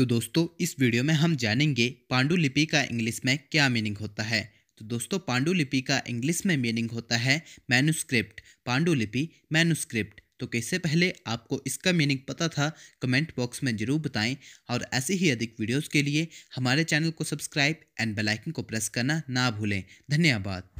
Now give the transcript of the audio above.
तो दोस्तों इस वीडियो में हम जानेंगे पांडुलिपि का इंग्लिश में क्या मीनिंग होता है तो दोस्तों पांडुलिपि का इंग्लिश में मीनिंग होता है मैनुस्क्रिप्ट पांडुलिपि मैनुस्क्रिप्ट तो कैसे पहले आपको इसका मीनिंग पता था कमेंट बॉक्स में ज़रूर बताएं और ऐसे ही अधिक वीडियोस के लिए हमारे चैनल को सब्सक्राइब एंड बेल आइकन को प्रेस करना ना भूलें धन्यवाद